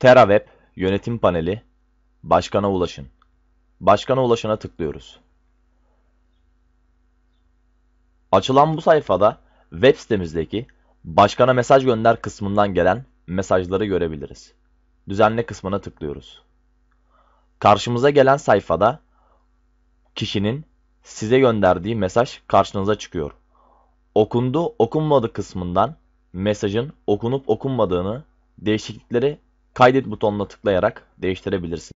TeraWeb Yönetim Paneli Başkana Ulaşın. Başkana ulaşana tıklıyoruz. Açılan bu sayfada web sitemizdeki Başkana Mesaj Gönder kısmından gelen mesajları görebiliriz. Düzenle kısmına tıklıyoruz. Karşımıza gelen sayfada kişinin size gönderdiği mesaj karşınıza çıkıyor. Okundu okunmadı kısmından mesajın okunup okunmadığını, değişiklikleri kaydet butonuna tıklayarak değiştirebilirsiniz.